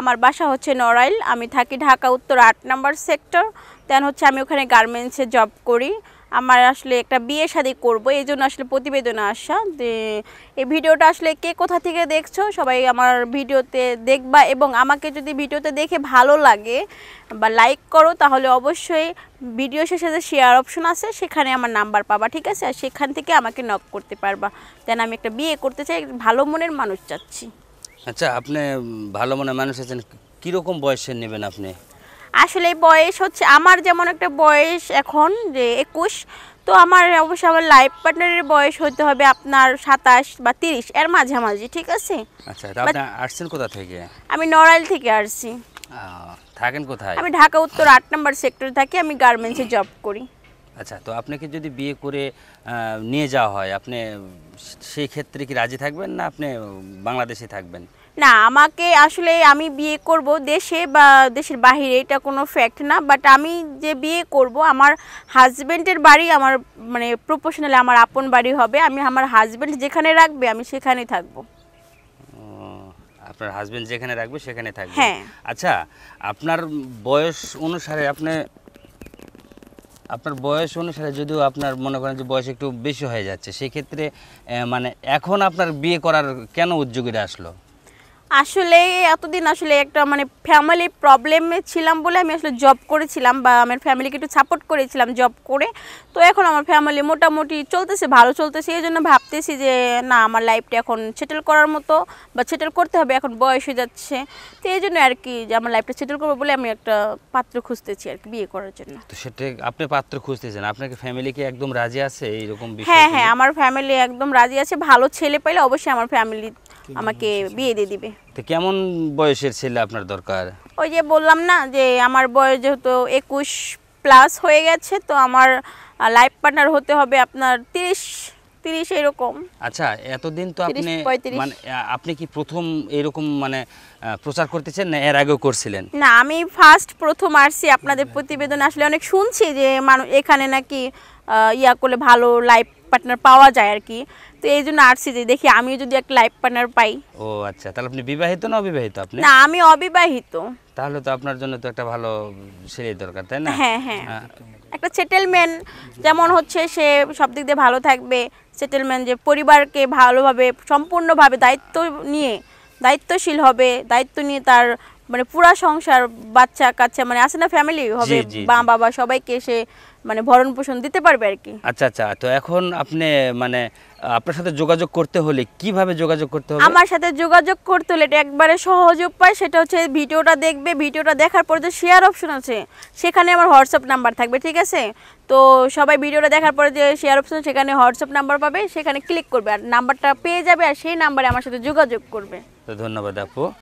আমার বাসা হচ্ছে নড়াইল আমি থাকি ঢাকা উত্তর আট নাম্বার সেক্টর দেন হচ্ছে আমি ওখানে গার্মেন্টসে জব করি আমার আসলে একটা বিয়ে শাদি করবো এই জন্য আসলে প্রতিবেদনে আসা যে এই ভিডিওটা আসলে কে কোথা থেকে দেখছো সবাই আমার ভিডিওতে দেখবা এবং আমাকে যদি ভিডিওতে দেখে ভালো লাগে বা লাইক করো তাহলে অবশ্যই ভিডিও শেষে যে শেয়ার অপশন আছে সেখানে আমার নাম্বার পাবা ঠিক আছে আর সেখান থেকে আমাকে নক করতে পারবা দেন আমি একটা বিয়ে করতে চাই ভালো মনের মানুষ চাচ্ছি আচ্ছা আপনি ভালো মনে মানুষ আছেন কীরকম বয়সের নেবেন আপনি আসলে বয়স হচ্ছে আমার যেমন একটা বয়স এখন যে একুশ তো আমার অবশ্যই আমার লাইফ পার্টনারের বয়স হতে হবে আপনার সাতাশ বা তিরিশ এর মাঝামাঝি ঠিক আছে আচ্ছা আসছেন কোথা থেকে আমি নড়াইল থেকে আসছি থাকেন কোথায় আমি ঢাকা উত্তর আট নম্বর সেক্টরে থাকি আমি গার্মেন্টসে জব করি আচ্ছা তো আপনাকে যদি বিয়ে করে নিয়ে যাওয়া হয় আপনি সেই ক্ষেত্রে কি রাজি থাকবেন না আপনি বাংলাদেশে থাকবেন না আমাকে আসলে আমি বিয়ে করব দেশে বা দেশের বাহিরে এটা কোনো ফ্যাক্ট না বাট আমি যে বিয়ে করব আমার হাজব্যান্ডের বাড়ি আমার মানে প্রপোশনালি আমার আপন বাড়ি হবে আমি আমার হাজব্যান্ড যেখানে রাখবে আমি সেখানেই থাকবো আপনার হাজব্যান্ড যেখানে রাখবে সেখানে থাকবে হ্যাঁ। আচ্ছা আপনার বয়স অনুসারে আপনি আপনার বয়স অনুসারে যদিও আপনার মনে করেন যে বয়স একটু বেশি হয়ে যাচ্ছে সেক্ষেত্রে মানে এখন আপনার বিয়ে করার কেন উদ্যোগীরা আসলো আসলে এতদিন আসলে একটা মানে ফ্যামিলি প্রবলেমে ছিলাম বলে আমি আসলে জব করেছিলাম বা আমার ফ্যামিলিকে একটু সাপোর্ট করেছিলাম জব করে তো এখন আমার ফ্যামিলি মোটামুটি চলতেছে ভালো চলতেছে এই জন্য ভাবতেছি যে না আমার লাইফটা এখন সেটেল করার মতো বা সেটেল করতে হবে এখন বয়স হয়ে যাচ্ছে তো এই জন্য আর কি যে আমার লাইফটা সেটেল করবো বলে আমি একটা পাত্র খুঁজতেছি আর কি বিয়ে করার জন্য তো সেটা আপনি পাত্র খুঁজতেছেন আপনাকে ফ্যামিলিকে একদম রাজি আছে এইরকম হ্যাঁ হ্যাঁ আমার ফ্যামিলি একদম রাজি আছে ভালো ছেলে পাইলে অবশ্যই আমার ফ্যামিলি আমাকে বিয়ে দিয়ে দিবে তো কেমন বয়সের ছেলে আপনার দরকার ওই যে বললাম না যে আমার বয়স যেহেতু একুশ প্লাস হয়ে গেছে তো আমার লাইফ পার্টনার হতে হবে আপনার তিরিশ তিরিশ এরকম আচ্ছা এতদিন তো আপনি মানে আপনি কি প্রথম এরকম মানে প্রচার করতেছেন না এর আগেও করছিলেন না আমি ফার্স্ট প্রথম আসছি আপনাদের প্রতিবেদন আসলে অনেক শুনছি যে মানুষ এখানে নাকি ইয়া করলে ভালো লাইফ পার্টনার পাওয়া যায় আর কি তো এই জন্য আসছি যে দেখি আমিও যদি একটা লাইফ পার্টনার পাই ও আচ্ছা তাহলে আপনি বিবাহিত না অবিবাহিত আপনি না আমি অবিবাহিত তাহলে তো আপনার জন্য তো একটা ভালো ছেলে দরকার তাই না হ্যাঁ হ্যাঁ, হ্যাঁ। একটা সেটেলমেন্ট যেমন হচ্ছে সে সব দিক দিয়ে ভালো থাকবে সেটেলমেন্ট যে পরিবারকে ভালোভাবে সম্পূর্ণভাবে দায়িত্ব নিয়ে দায়িত্বশীল হবে দায়িত্ব নিয়ে তার মানে পুরা সংসার বাচ্চা কাচ্চা মানে আছে না ফ্যামিলি হবে মা বাবা সবাইকে এসে মানে ভরণ পোষণ দিতে পারবে আর কি আচ্ছা আচ্ছা তো এখন আপনি মানে আপনার সাথে যোগাযোগ করতে হলে কিভাবে যোগাযোগ করতে হবে আমার সাথে যোগাযোগ করতে হলে এটা একবারে সহজ উপায় সেটা হচ্ছে ভিডিওটা দেখবে ভিডিওটা দেখার পরে যে শেয়ার অপশন আছে সেখানে আমার হোয়াটসঅ্যাপ নাম্বার থাকবে ঠিক আছে তো সবাই ভিডিওটা দেখার পরে যে শেয়ার অপশন সেখানে হোয়াটসঅ্যাপ নাম্বার পাবে সেখানে ক্লিক করবে আর নাম্বারটা পেয়ে যাবে আর সেই নাম্বারে আমার সাথে যোগাযোগ করবে তো ধন্যবাদ আপু